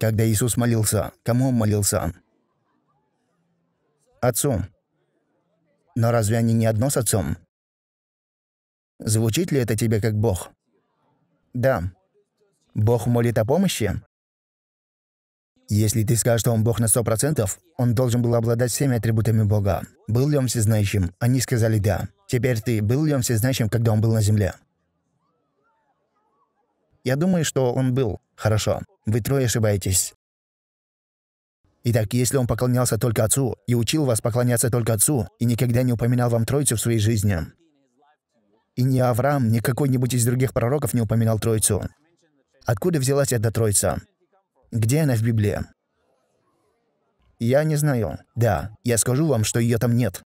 Когда Иисус молился, кому он молился? Отцу. Но разве они не одно с Отцом? Звучит ли это тебе как Бог? Да. Бог молит о помощи? Если ты скажешь, что он Бог на сто процентов, он должен был обладать всеми атрибутами Бога. Был ли он всезнающим? Они сказали «да». Теперь ты, был ли он всезнающим, когда он был на земле? Я думаю, что он был. Хорошо. Вы трое ошибаетесь. Итак, если он поклонялся только Отцу и учил вас поклоняться только Отцу и никогда не упоминал вам Троицу в своей жизни, и ни Авраам, ни какой-нибудь из других пророков не упоминал Троицу, откуда взялась эта Троица? Где она в Библии? Я не знаю. Да, я скажу вам, что ее там нет.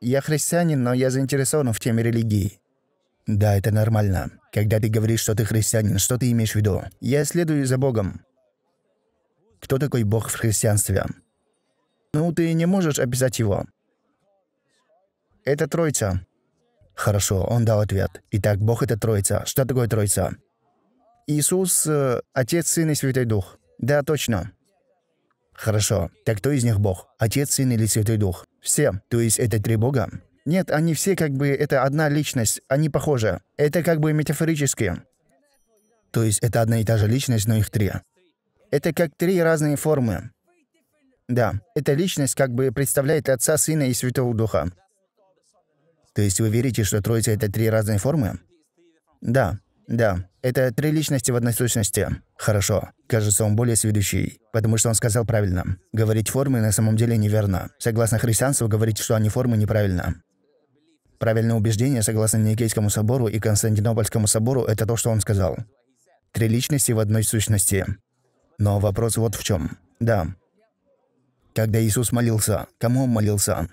Я христианин, но я заинтересован в теме религии. Да, это нормально. Когда ты говоришь, что ты христианин, что ты имеешь в виду? Я следую за Богом. Кто такой Бог в христианстве? Ну, ты не можешь описать его. Это Троица. Хорошо, он дал ответ. Итак, Бог — это Троица. Что такое Троица? Иисус э, Отец, Сын и Святой Дух. Да, точно. Хорошо. Так кто из них Бог? Отец, Сын или Святой Дух? Все. То есть это три Бога? Нет, они все как бы это одна личность, они похожи. Это как бы метафорически. То есть это одна и та же личность, но их три. Это как три разные формы. Да, эта личность как бы представляет Отца, Сына и Святого Духа. То есть вы верите, что Троица — это три разные формы? Да, да. Это три личности в одной сущности. Хорошо. Кажется, он более сведущий, потому что он сказал правильно. Говорить формы на самом деле неверно. Согласно христианству, говорить, что они формы, неправильно. Правильное убеждение, согласно Никейскому собору и Константинопольскому собору, это то, что он сказал. Три личности в одной сущности. Но вопрос вот в чем. Да. Когда Иисус молился, кому он молился?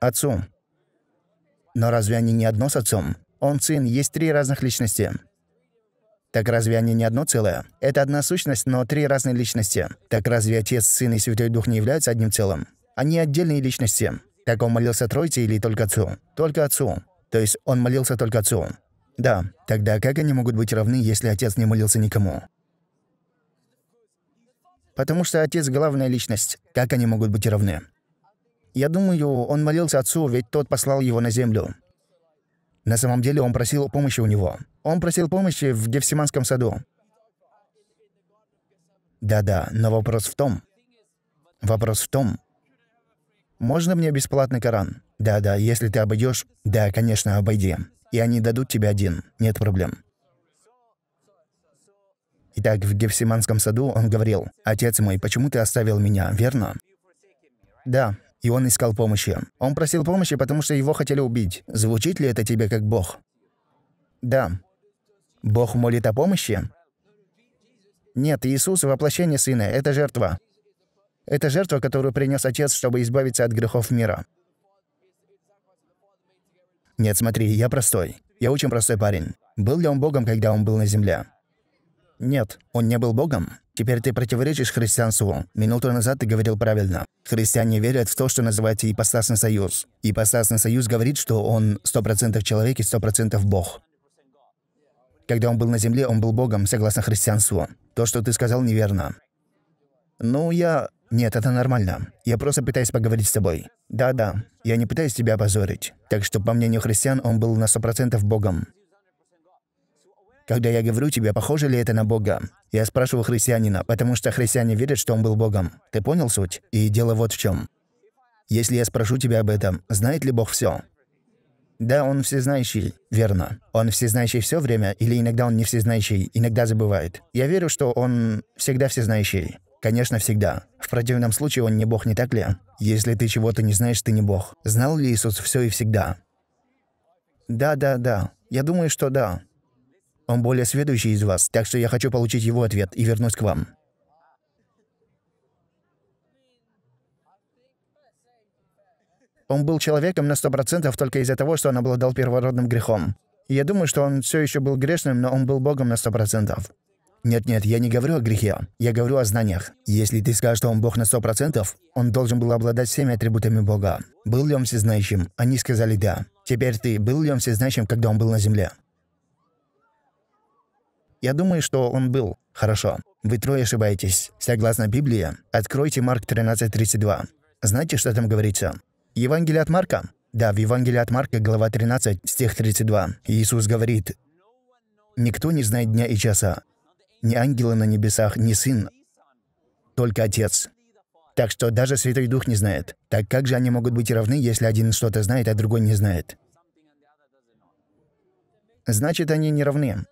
Отцу. Но разве они не одно с отцом? Он сын, есть три разных личности. Так разве они не одно целое? Это одна сущность, но три разные личности. Так разве Отец, Сын и Святой Дух не являются одним целым? Они отдельные личности. Так он молился Тройте или только отцу? Только отцу. То есть он молился только отцу. Да, тогда как они могут быть равны, если отец не молился никому? Потому что отец — главная личность. Как они могут быть равны? Я думаю, он молился отцу, ведь тот послал его на землю. На самом деле он просил помощи у него. Он просил помощи в Гефсиманском саду. Да-да, но вопрос в том... Вопрос в том, «Можно мне бесплатный Коран?» «Да-да, если ты обойдешь, «Да, конечно, обойди. И они дадут тебе один. Нет проблем». Итак, в Гефсиманском саду он говорил, «Отец мой, почему ты оставил меня, верно?» «Да». И он искал помощи. Он просил помощи, потому что его хотели убить. Звучит ли это тебе как Бог? Да. Бог молит о помощи? Нет, Иисус – воплощение Сына, это жертва. Это жертва, которую принес отец, чтобы избавиться от грехов мира. Нет, смотри, я простой. Я очень простой парень. Был ли он богом, когда он был на земле? Нет, он не был богом. Теперь ты противоречишь христианству. Минуту назад ты говорил правильно. Христиане верят в то, что называется ипостасный союз. Ипостасный союз говорит, что он 100% человек и 100% бог. Когда он был на земле, он был богом, согласно христианству. То, что ты сказал, неверно. Ну, я... «Нет, это нормально. Я просто пытаюсь поговорить с тобой. Да-да, я не пытаюсь тебя опозорить. Так что, по мнению христиан, он был на 100% Богом. Когда я говорю тебе, похоже ли это на Бога, я спрашиваю христианина, потому что христиане верят, что он был Богом. Ты понял суть? И дело вот в чем. Если я спрошу тебя об этом, знает ли Бог все? Да, он всезнающий, верно. Он всезнающий все время, или иногда он не всезнающий, иногда забывает. Я верю, что он всегда всезнающий. Конечно, всегда. В противном случае он не бог, не так ли? Если ты чего-то не знаешь, ты не бог. Знал ли Иисус все и всегда? Да, да, да. Я думаю, что да. Он более сведущий из вас, так что я хочу получить его ответ и вернусь к вам. Он был человеком на сто процентов только из-за того, что он обладал первородным грехом. я думаю, что он все еще был грешным, но он был Богом на сто процентов. Нет-нет, я не говорю о грехе, я говорю о знаниях. Если ты скажешь, что он Бог на сто процентов, он должен был обладать всеми атрибутами Бога. Был ли он всезнающим? Они сказали «да». Теперь ты, был ли он всезнающим, когда он был на земле? Я думаю, что он был. Хорошо. Вы трое ошибаетесь. Согласно Библии, откройте Марк 13.32. Знаете, что там говорится? Евангелие от Марка? Да, в Евангелии от Марка, глава 13, стих 32. Иисус говорит, «Никто не знает дня и часа, ни ангелы на небесах, ни сын, только отец. Так что даже Святой Дух не знает. Так как же они могут быть равны, если один что-то знает, а другой не знает? Значит, они не равны.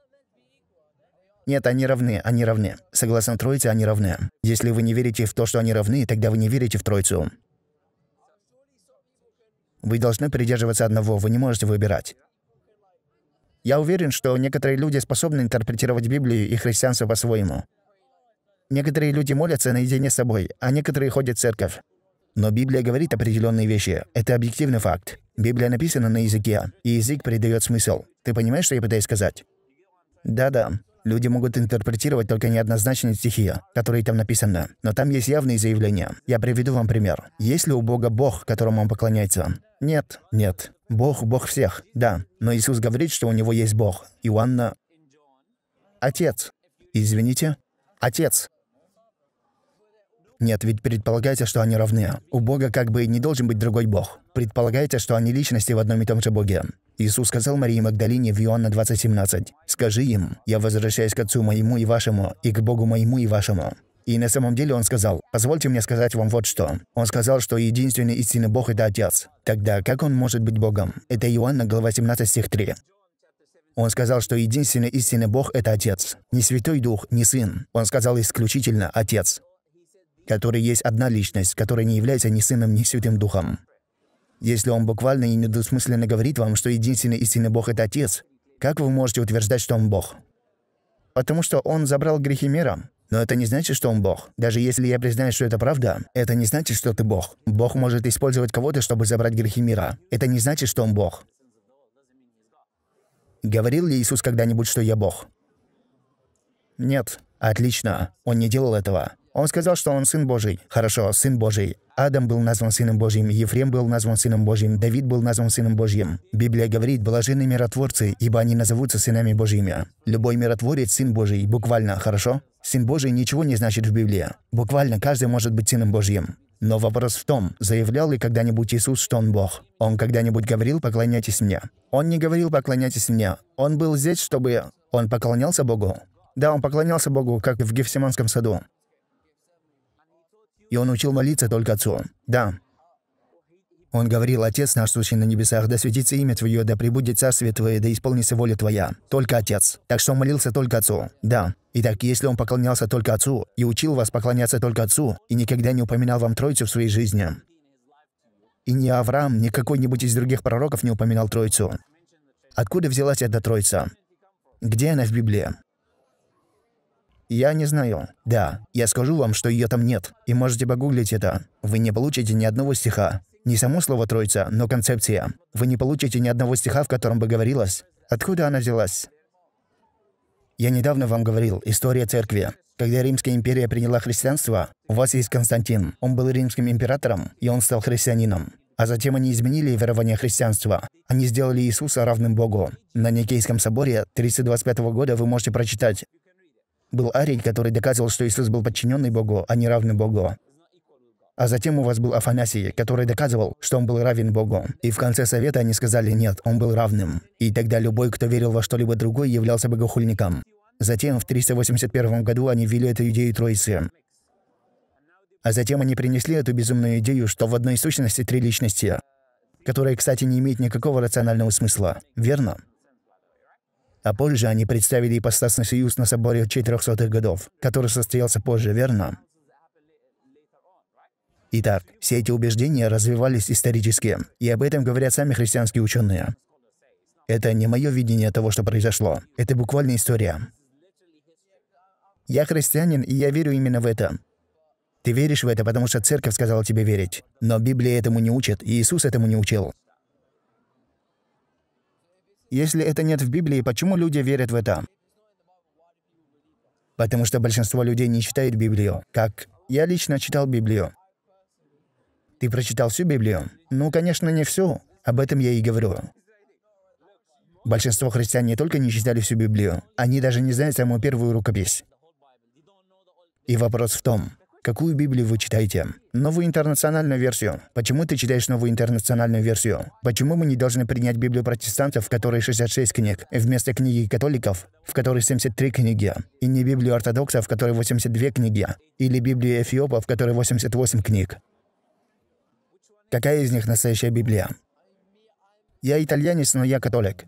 Нет, они равны, они равны. Согласно Троице, они равны. Если вы не верите в то, что они равны, тогда вы не верите в Троицу. Вы должны придерживаться одного, вы не можете выбирать. Я уверен, что некоторые люди способны интерпретировать Библию и христианство по-своему. Некоторые люди молятся наедине с собой, а некоторые ходят в церковь. Но Библия говорит определенные вещи. Это объективный факт. Библия написана на языке, и язык придает смысл. Ты понимаешь, что я пытаюсь сказать? Да-да. Люди могут интерпретировать только неоднозначные стихи, которые там написаны. Но там есть явные заявления. Я приведу вам пример. Есть ли у Бога Бог, которому он поклоняется? Нет. Нет. Бог — Бог всех, да. Но Иисус говорит, что у него есть Бог. Иоанна... Отец. Извините. Отец. Нет, ведь предполагается, что они равны. У Бога как бы не должен быть другой Бог. Предполагается, что они личности в одном и том же Боге. Иисус сказал Марии Магдалине в Иоанна 20:17, «Скажи им, я возвращаюсь к Отцу моему и вашему, и к Богу моему и вашему». И на самом деле он сказал, «Позвольте мне сказать вам вот что». Он сказал, что единственный истинный Бог – это Отец. Тогда как он может быть Богом? Это Иоанна, глава 17, стих 3. Он сказал, что единственный истинный Бог – это Отец. Не Святой Дух, не Сын. Он сказал исключительно Отец, который есть одна Личность, которая не является ни Сыном, ни Святым Духом. Если он буквально и недосмысленно говорит вам, что единственный истинный Бог – это Отец, как вы можете утверждать, что он Бог? Потому что он забрал грехи мира. Но это не значит, что он бог. Даже если я признаю, что это правда, это не значит, что ты бог. Бог может использовать кого-то, чтобы забрать грехи мира. Это не значит, что он бог. Говорил ли Иисус когда-нибудь, что я бог? Нет. Отлично. Он не делал этого. Он сказал, что он сын Божий. Хорошо, сын Божий. Адам был назван Сыном Божьим, Ефрем был назван Сыном Божьим, Давид был назван Сыном Божьим. Библия говорит, блажены миротворцы, ибо они назовутся сынами Божьими. Любой миротворец – Сын Божий, буквально, хорошо? Сын Божий ничего не значит в Библии. Буквально каждый может быть Сыном Божьим. Но вопрос в том, заявлял ли когда-нибудь Иисус, что Он Бог? Он когда-нибудь говорил «поклоняйтесь мне»? Он не говорил «поклоняйтесь мне». Он был здесь, чтобы... Он поклонялся Богу? Да, он поклонялся Богу, как в Гефсиманском саду и он учил молиться только Отцу. Да. Он говорил, «Отец наш, сущий на небесах, да светится имя Твое, да пребудет царствие Твое, да исполнится воля Твоя». Только Отец. Так что он молился только Отцу. Да. Итак, если он поклонялся только Отцу и учил вас поклоняться только Отцу, и никогда не упоминал вам Троицу в своей жизни, и ни Авраам, ни какой-нибудь из других пророков не упоминал Троицу. Откуда взялась эта Троица? Где она в Библии? Я не знаю. Да, я скажу вам, что ее там нет. И можете погуглить это. Вы не получите ни одного стиха. Не само слово «троица», но концепция. Вы не получите ни одного стиха, в котором бы говорилось. Откуда она взялась? Я недавно вам говорил «История церкви». Когда Римская империя приняла христианство, у вас есть Константин. Он был римским императором, и он стал христианином. А затем они изменили верование христианства. Они сделали Иисуса равным Богу. На Никейском соборе 325 года вы можете прочитать был Арий, который доказывал, что Иисус был подчиненный Богу, а не равный Богу. А затем у вас был Афанасий, который доказывал, что он был равен Богу. И в конце совета они сказали «нет, он был равным». И тогда любой, кто верил во что-либо другое, являлся богохульником. Затем в 381 году они ввели эту идею Троицы. А затем они принесли эту безумную идею, что в одной сущности три личности, которая, кстати, не имеет никакого рационального смысла. Верно? А позже они представили ипостасный союз на соборе 400-х годов, который состоялся позже, верно? Итак, все эти убеждения развивались исторически, и об этом говорят сами христианские ученые. Это не мое видение того, что произошло. Это буквально история. Я христианин, и я верю именно в это. Ты веришь в это, потому что церковь сказала тебе верить. Но Библия этому не учит, и Иисус этому не учил. Если это нет в Библии, почему люди верят в это? Потому что большинство людей не читают Библию. Как я лично читал Библию. Ты прочитал всю Библию? Ну, конечно, не всю. Об этом я и говорю. Большинство христиан не только не читали всю Библию, они даже не знают самую первую рукопись. И вопрос в том, Какую Библию вы читаете? Новую интернациональную версию. Почему ты читаешь новую интернациональную версию? Почему мы не должны принять Библию протестантов, в которой 66 книг, вместо книги католиков, в которой 73 книги, и не Библию ортодоксов, в которой 82 книги, или Библию эфиопа, в которой 88 книг? Какая из них настоящая Библия? Я итальянец, но я католик.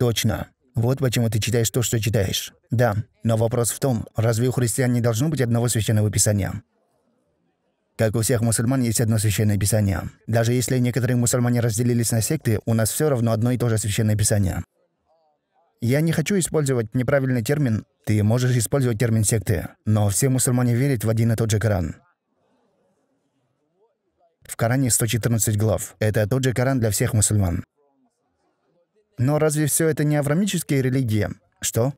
Точно. Вот почему ты читаешь то, что читаешь. Да, но вопрос в том, разве у христиан не должно быть одного священного писания? Как у всех мусульман есть одно священное писание. Даже если некоторые мусульмане разделились на секты, у нас все равно одно и то же священное писание. Я не хочу использовать неправильный термин. Ты можешь использовать термин секты, но все мусульмане верят в один и тот же Коран. В Коране 114 глав. Это тот же Коран для всех мусульман. Но разве все это не аврамические религии? Что?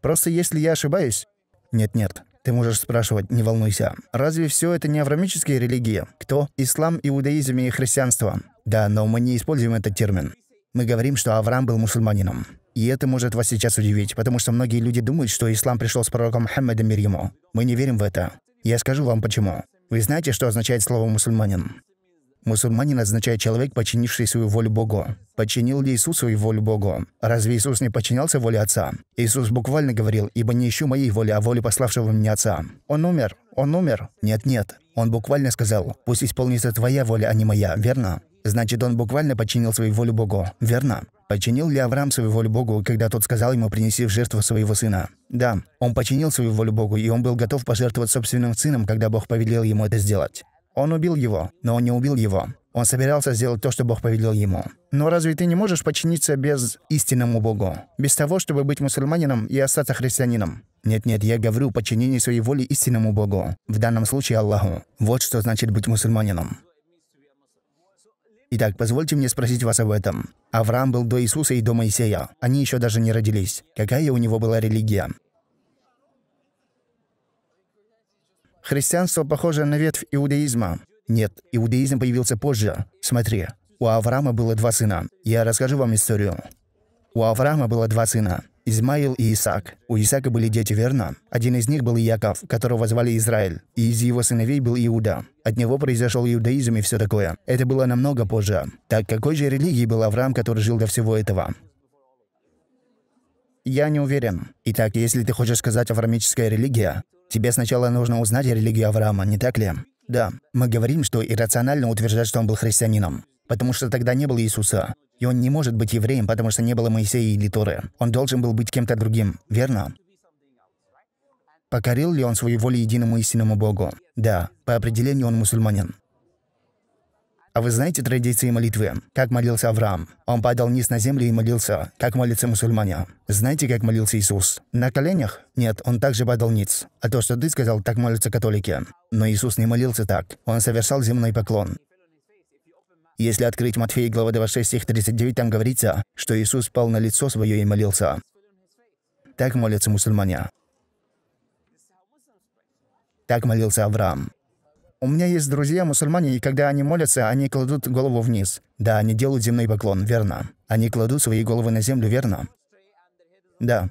Просто если я ошибаюсь... Нет-нет, ты можешь спрашивать, не волнуйся. Разве все это не аврамические религии? Кто? Ислам, иудаизм и христианство. Да, но мы не используем этот термин. Мы говорим, что Авраам был мусульманином. И это может вас сейчас удивить, потому что многие люди думают, что ислам пришел с пророком Мухаммедом мир ему. Мы не верим в это. Я скажу вам почему. Вы знаете, что означает слово «мусульманин»? Мусульманин означает человек, подчинивший свою волю Богу. Подчинил ли Иисус свою волю Богу? Разве Иисус не подчинялся воле Отца? Иисус буквально говорил, «Ибо не ищу моей воли, а воли пославшего меня Отца». Он умер. Он умер. Нет-нет. Он буквально сказал, «Пусть исполнится твоя воля, а не моя». Верно? Значит, он буквально подчинил свою волю Богу. Верно? Подчинил ли Авраам свою волю Богу, когда тот сказал ему принести в жертву своего сына»? Да, он подчинил свою волю Богу, и он был готов пожертвовать собственным сыном, когда Бог повелел ему это сделать. Он убил его, но он не убил его. Он собирался сделать то, что Бог повелел ему. Но разве ты не можешь подчиниться без истинному Богу? Без того, чтобы быть мусульманином и остаться христианином? Нет-нет, я говорю подчинение своей воли истинному Богу. В данном случае Аллаху. Вот что значит быть мусульманином. Итак, позвольте мне спросить вас об этом. Авраам был до Иисуса и до Моисея. Они еще даже не родились. Какая у него была религия? Христианство похоже на ветвь иудаизма. Нет, иудаизм появился позже. Смотри, у Авраама было два сына. Я расскажу вам историю. У Авраама было два сына – Измаил и Исаак. У Исаака были дети, верно? Один из них был Яков, которого звали Израиль, и из его сыновей был Иуда. От него произошел иудаизм и все такое. Это было намного позже. Так какой же религии был Авраам, который жил до всего этого? Я не уверен. Итак, если ты хочешь сказать авраамическая религия, Тебе сначала нужно узнать религию Авраама, не так ли? Да, мы говорим, что иррационально утверждать, что он был христианином, потому что тогда не было Иисуса. И он не может быть евреем, потому что не было Моисея или Торы. Он должен был быть кем-то другим, верно? Покорил ли он свою волю единому истинному Богу? Да, по определению он мусульманин. А вы знаете традиции молитвы? Как молился Авраам? Он падал низ на землю и молился, как молится мусульманин? Знаете, как молился Иисус? На коленях? Нет, он также падал ниц. А то, что ты сказал, так молятся католики. Но Иисус не молился так. Он совершал земной поклон. Если открыть Матфея, глава 26, стих 39, там говорится, что Иисус пал на лицо свое и молился. Так молятся мусульмане. Так молился Авраам. У меня есть друзья мусульмане, и когда они молятся, они кладут голову вниз. Да, они делают земной поклон, верно. Они кладут свои головы на землю, верно? Да.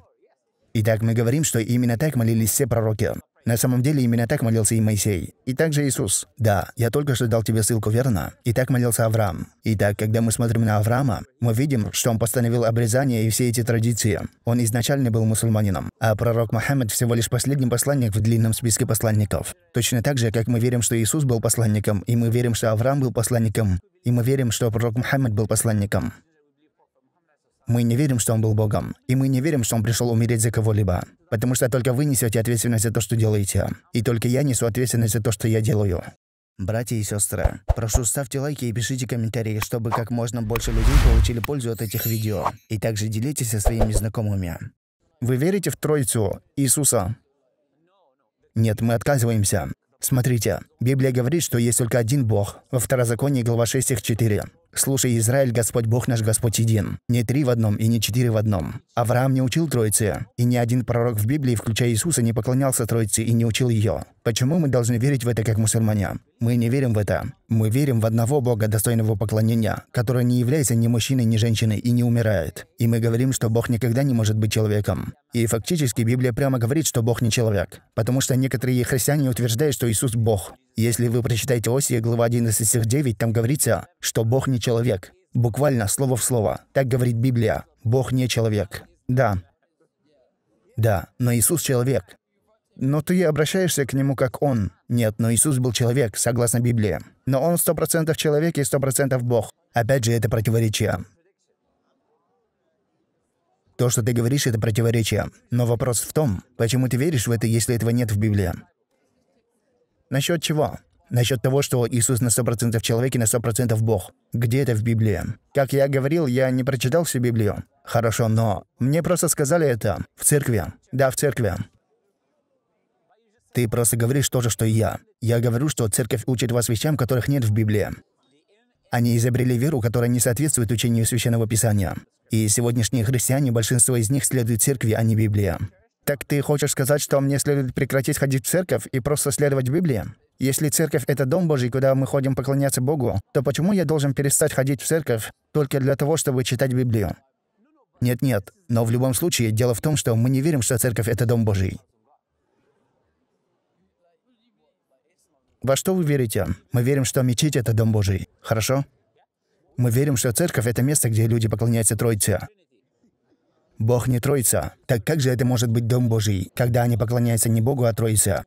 Итак, мы говорим, что именно так молились все пророки. На самом деле именно так молился и Моисей. И также Иисус. Да, я только что дал тебе ссылку, верно? И так молился Авраам. Итак, когда мы смотрим на Авраама, мы видим, что он постановил обрезание и все эти традиции. Он изначально был мусульманином, а пророк Мухаммед всего лишь последний посланник в длинном списке посланников. Точно так же, как мы верим, что Иисус был посланником, и мы верим, что Авраам был посланником, и мы верим, что пророк Мухаммед был посланником. Мы не верим, что он был Богом, и мы не верим, что он пришел умереть за кого-либо. Потому что только вы несете ответственность за то, что делаете. И только я несу ответственность за то, что я делаю. Братья и сестры, прошу ставьте лайки и пишите комментарии, чтобы как можно больше людей получили пользу от этих видео. И также делитесь со своими знакомыми. Вы верите в Троицу Иисуса? Нет, мы отказываемся. Смотрите, Библия говорит, что есть только один Бог. Во Второзаконии, глава 6, стих 4. «Слушай, Израиль, Господь Бог наш, Господь един. Не три в одном и не четыре в одном. Авраам не учил Троицы, и ни один пророк в Библии, включая Иисуса, не поклонялся Троице и не учил ее. Почему мы должны верить в это как мусульмане? Мы не верим в это. Мы верим в одного Бога, достойного поклонения, который не является ни мужчиной, ни женщиной и не умирает. И мы говорим, что Бог никогда не может быть человеком. И фактически Библия прямо говорит, что Бог не человек. Потому что некоторые христиане утверждают, что Иисус – Бог. Если вы прочитаете Осия, глава 11, стих 9, там говорится, что Бог не человек. Буквально, слово в слово. Так говорит Библия. Бог не человек. Да. Да, но Иисус человек но ты обращаешься к нему как он. Нет, но Иисус был человек, согласно Библии. Но он сто процентов человек и сто процентов Бог. Опять же, это противоречие. То, что ты говоришь, это противоречие. Но вопрос в том, почему ты веришь в это, если этого нет в Библии? Насчет чего? Насчет того, что Иисус на сто процентов человек и на сто процентов Бог. Где это в Библии? Как я говорил, я не прочитал всю Библию. Хорошо, но мне просто сказали это в церкви. Да, в церкви. Ты просто говоришь то же, что и я. Я говорю, что церковь учит вас вещам, которых нет в Библии. Они изобрели веру, которая не соответствует учению Священного Писания. И сегодняшние христиане, большинство из них следуют церкви, а не Библии. Так ты хочешь сказать, что мне следует прекратить ходить в церковь и просто следовать Библии? Если церковь — это дом Божий, куда мы ходим поклоняться Богу, то почему я должен перестать ходить в церковь только для того, чтобы читать Библию? Нет-нет, но в любом случае дело в том, что мы не верим, что церковь — это дом Божий. Во что вы верите? Мы верим, что мечеть — это Дом Божий. Хорошо? Мы верим, что церковь — это место, где люди поклоняются Троице. Бог не Троица. Так как же это может быть Дом Божий, когда они поклоняются не Богу, а Троице?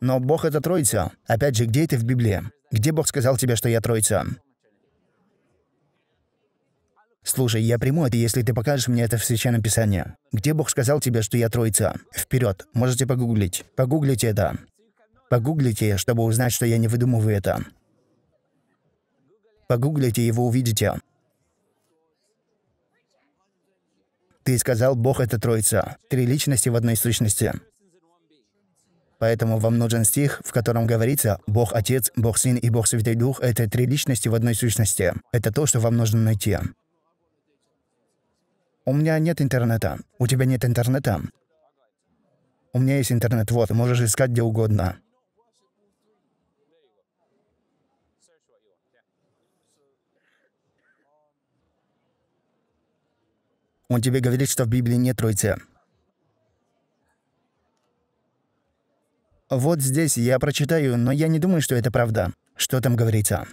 Но Бог — это Троица. Опять же, где это в Библии? Где Бог сказал тебе, что я Троица? Слушай, я приму это, если ты покажешь мне это в Священном Писании. Где Бог сказал тебе, что я Троица? Вперед, можете погуглить. Погуглите это. Погуглите, чтобы узнать, что я не выдумываю это. Погуглите, и вы увидите. Ты сказал, Бог — это Троица, три личности в одной сущности. Поэтому вам нужен стих, в котором говорится «Бог Отец, Бог Сын и Бог Святой Дух — это три личности в одной сущности». Это то, что вам нужно найти. У меня нет интернета. У тебя нет интернета. У меня есть интернет, вот, можешь искать где угодно. Он тебе говорит, что в Библии нет Троицы. Вот здесь я прочитаю, но я не думаю, что это правда. Что там говорится?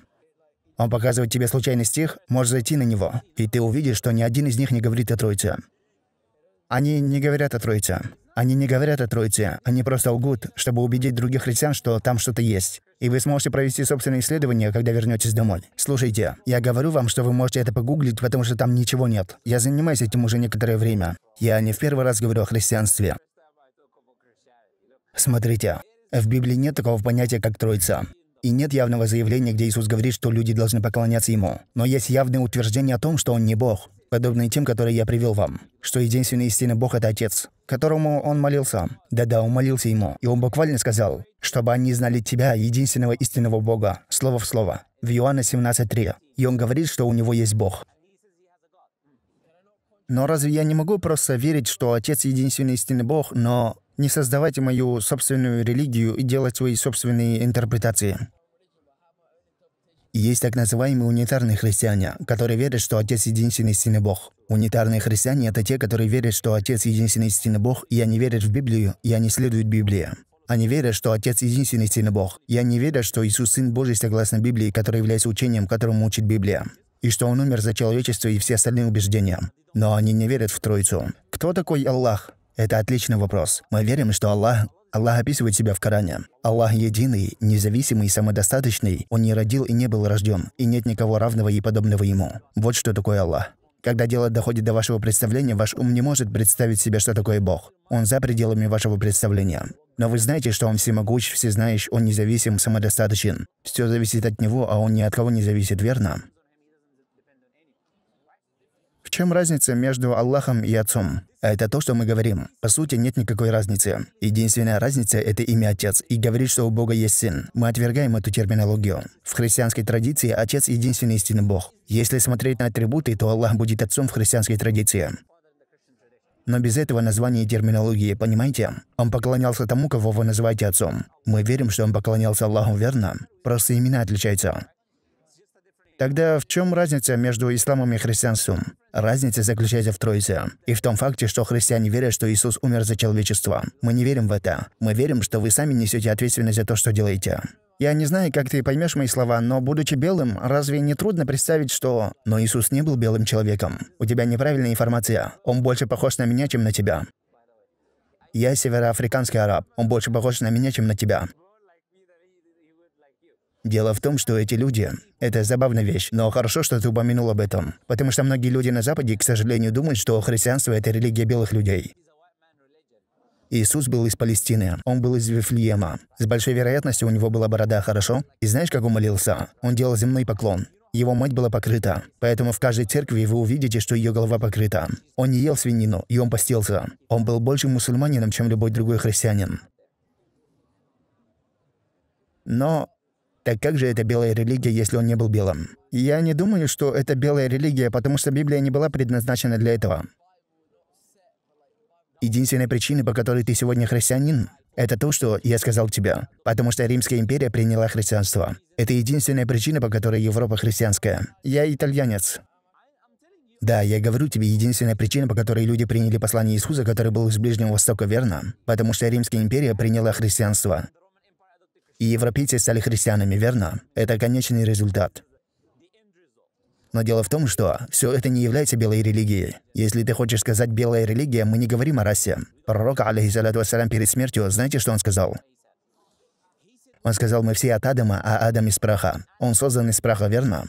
Он показывает тебе случайный стих, можешь зайти на него, и ты увидишь, что ни один из них не говорит о Троице. Они не говорят о Троице. Они не говорят о Троице, они просто лгут, чтобы убедить других христиан, что там что-то есть. И вы сможете провести собственное исследование, когда вернетесь домой. Слушайте, я говорю вам, что вы можете это погуглить, потому что там ничего нет. Я занимаюсь этим уже некоторое время. Я не в первый раз говорю о христианстве. Смотрите, в Библии нет такого понятия, как Троица. И нет явного заявления, где Иисус говорит, что люди должны поклоняться Ему. Но есть явное утверждение о том, что Он не Бог подобные тем, которые я привел вам, что единственный истинный Бог – это Отец, которому он молился. Да-да, он молился ему, и он буквально сказал, чтобы они знали тебя, единственного истинного Бога, слово в слово, в Иоанна 17.3. И он говорит, что у него есть Бог. Но разве я не могу просто верить, что Отец – единственный истинный Бог, но не создавать мою собственную религию и делать свои собственные интерпретации? Есть так называемые унитарные христиане, которые верят, что Отец – единственный истинный Бог. Унитарные христиане – это те, которые верят, что Отец – единственный истинный Бог, и они верят в Библию, и они следуют Библии. Они верят, что Отец – единственный истинный Бог. И они верят, что Иисус – Сын Божий согласно Библии, который является учением, которому учит Библия. И что Он умер за человечество и все остальные убеждения. Но они не верят в Троицу. Кто такой Аллах? Это отличный вопрос. Мы верим, что Аллах Аллах описывает себя в Коране. Аллах единый, независимый, самодостаточный, Он не родил и не был рожден, и нет никого равного и подобного Ему. Вот что такое Аллах. Когда дело доходит до вашего представления, ваш ум не может представить себе, что такое Бог. Он за пределами вашего представления. Но вы знаете, что Он всемогуч, всезнающий, Он независим, самодостаточен. Все зависит от Него, а Он ни от кого не зависит, верно? чем разница между Аллахом и Отцом? Это то, что мы говорим. По сути, нет никакой разницы. Единственная разница – это имя Отец, и говорит, что у Бога есть Сын. Мы отвергаем эту терминологию. В христианской традиции Отец – единственный истинный Бог. Если смотреть на атрибуты, то Аллах будет Отцом в христианской традиции. Но без этого названия и терминологии, понимаете? Он поклонялся тому, кого вы называете отцом. Мы верим, что он поклонялся Аллаху верно. Просто имена отличаются. Тогда в чем разница между исламом и христианством? Разница заключается в Троице и в том факте, что христиане верят, что Иисус умер за человечество. Мы не верим в это. Мы верим, что вы сами несете ответственность за то, что делаете. Я не знаю, как ты поймешь мои слова, но будучи белым, разве не трудно представить, что... Но Иисус не был белым человеком. У тебя неправильная информация. Он больше похож на меня, чем на тебя. Я североафриканский араб. Он больше похож на меня, чем на тебя. Дело в том, что эти люди... Это забавная вещь, но хорошо, что ты упомянул об этом. Потому что многие люди на Западе, к сожалению, думают, что христианство – это религия белых людей. Иисус был из Палестины, он был из Вифлеема. С большой вероятностью у него была борода, хорошо? И знаешь, как он молился? Он делал земной поклон. Его мать была покрыта, поэтому в каждой церкви вы увидите, что ее голова покрыта. Он не ел свинину, и он постился. Он был больше мусульманином, чем любой другой христианин. Но так как же это белая религия, если он не был белым? Я не думаю, что это белая религия, потому что Библия не была предназначена для этого. Единственная причина, по которой ты сегодня христианин, это то, что я сказал тебе, потому что Римская империя приняла христианство. Это единственная причина, по которой Европа христианская. Я итальянец. Да, я говорю тебе, единственная причина, по которой люди приняли послание Иисуса, который был из Ближнего Востока, верно? Потому что Римская империя приняла христианство и европейцы стали христианами, верно? Это конечный результат. Но дело в том, что все это не является белой религией. Если ты хочешь сказать «белая религия», мы не говорим о расе. Пророк, алейхиссалату вассалям, перед смертью, знаете, что он сказал? Он сказал, мы все от Адама, а Адам из праха. Он создан из праха, верно?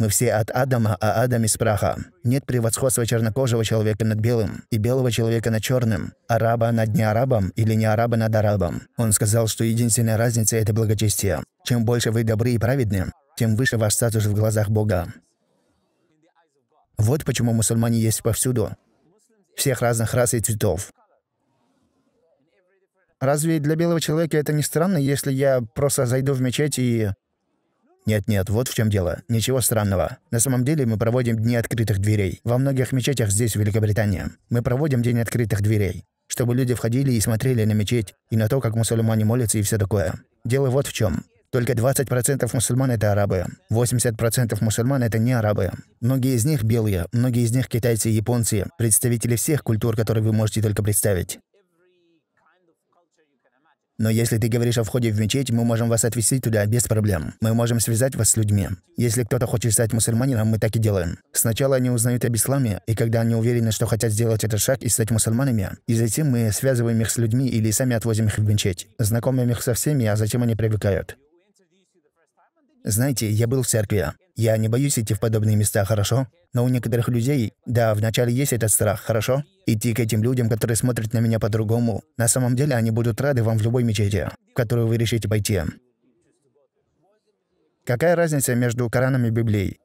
Мы все от Адама, а Адам из праха. Нет превосходства чернокожего человека над белым и белого человека над черным, араба над неарабом или не араба над арабом. Он сказал, что единственная разница – это благочестие. Чем больше вы добры и праведны, тем выше ваш статус в глазах Бога. Вот почему мусульмане есть повсюду. Всех разных рас и цветов. Разве для белого человека это не странно, если я просто зайду в мечеть и нет-нет, вот в чем дело. Ничего странного. На самом деле мы проводим дни открытых дверей. Во многих мечетях здесь, в Великобритании. Мы проводим день открытых дверей. Чтобы люди входили и смотрели на мечеть, и на то, как мусульмане молятся и все такое. Дело вот в чем. Только 20% мусульман – это арабы. 80% мусульман – это не арабы. Многие из них белые, многие из них китайцы и японцы, представители всех культур, которые вы можете только представить. Но если ты говоришь о входе в мечеть, мы можем вас отвезти туда без проблем. Мы можем связать вас с людьми. Если кто-то хочет стать мусульманином, мы так и делаем. Сначала они узнают об исламе, и когда они уверены, что хотят сделать этот шаг и стать мусульманами, и затем мы связываем их с людьми или сами отвозим их в мечеть, знакомим их со всеми, а затем они привыкают. Знаете, я был в церкви. Я не боюсь идти в подобные места, хорошо? Но у некоторых людей, да, вначале есть этот страх, хорошо? Идти к этим людям, которые смотрят на меня по-другому. На самом деле они будут рады вам в любой мечети, в которую вы решите пойти. Какая разница между Кораном и Библией?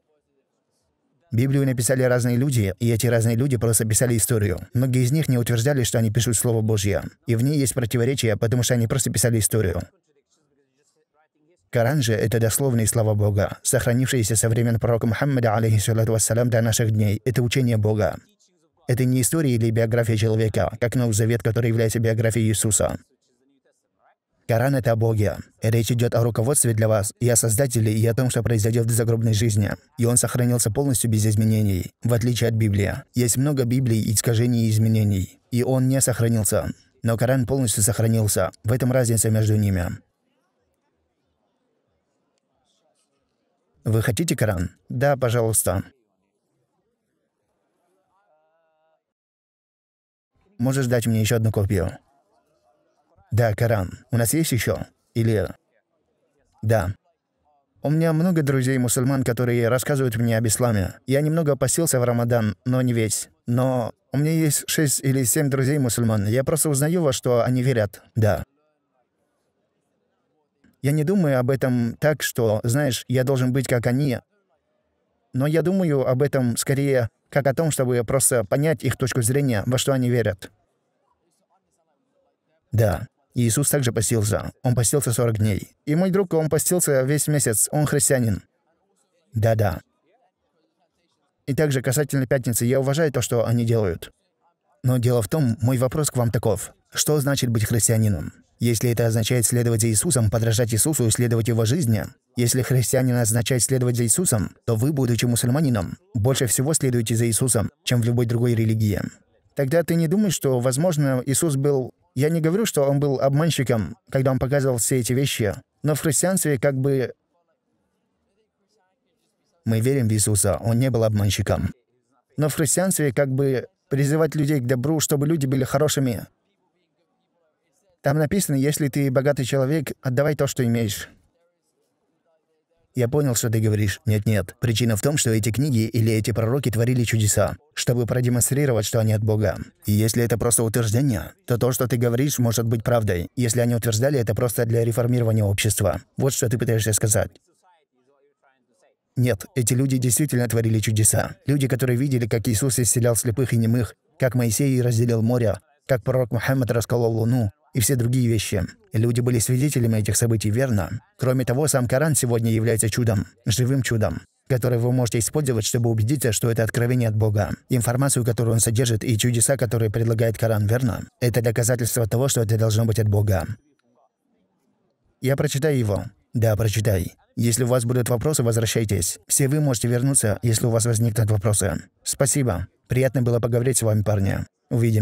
Библию написали разные люди, и эти разные люди просто писали историю. Многие из них не утверждали, что они пишут Слово Божье. И в ней есть противоречия, потому что они просто писали историю. Коран же — это дословные слова Бога, сохранившиеся со времен пророка Мухаммада, алейхиссалату вассалям, до наших дней. Это учение Бога. Это не история или биография человека, как Новый Завет, который является биографией Иисуса. Коран — это о Боге. Речь идет о руководстве для вас, и о Создателе, и о том, что произойдет в загробной жизни. И он сохранился полностью без изменений, в отличие от Библии. Есть много Библий, искажений и изменений. И он не сохранился. Но Коран полностью сохранился. В этом разница между ними. Вы хотите Коран? Да, пожалуйста. Можешь дать мне еще одну копию? Да, Коран. У нас есть еще? Или... Да. У меня много друзей-мусульман, которые рассказывают мне об исламе. Я немного постился в Рамадан, но не весь. Но у меня есть шесть или семь друзей-мусульман. Я просто узнаю, во что они верят. Да. Я не думаю об этом так, что, знаешь, я должен быть как они. Но я думаю об этом скорее как о том, чтобы просто понять их точку зрения, во что они верят. Да, Иисус также постился. Он постился 40 дней. И мой друг, он постился весь месяц. Он христианин. Да-да. И также касательно пятницы, я уважаю то, что они делают. Но дело в том, мой вопрос к вам таков. Что значит быть христианином? Если это означает следовать за Иисусом, подражать Иисусу и следовать Его жизни. Если христианин означает следовать за Иисусом, то вы, будучи мусульманином, больше всего следуете за Иисусом, чем в любой другой религии. Тогда ты не думаешь, что, возможно, Иисус был... Я не говорю, что он был обманщиком, когда он показывал все эти вещи, но в христианстве как бы... Мы верим в Иисуса, он не был обманщиком. Но в христианстве как бы призывать людей к добру, чтобы люди были хорошими, там написано, если ты богатый человек, отдавай то, что имеешь. Я понял, что ты говоришь. Нет-нет. Причина в том, что эти книги или эти пророки творили чудеса, чтобы продемонстрировать, что они от Бога. И если это просто утверждение, то то, что ты говоришь, может быть правдой. Если они утверждали, это просто для реформирования общества. Вот что ты пытаешься сказать. Нет, эти люди действительно творили чудеса. Люди, которые видели, как Иисус исцелял слепых и немых, как Моисей разделил море, как пророк Мухаммад расколол луну, и все другие вещи. Люди были свидетелями этих событий, верно? Кроме того, сам Коран сегодня является чудом, живым чудом который вы можете использовать, чтобы убедиться, что это откровение от Бога. Информацию, которую он содержит, и чудеса, которые предлагает Коран, верно? Это доказательство того, что это должно быть от Бога. Я прочитаю его. Да, прочитай. Если у вас будут вопросы, возвращайтесь. Все вы можете вернуться, если у вас возникнут вопросы. Спасибо. Приятно было поговорить с вами, парни. Увидим.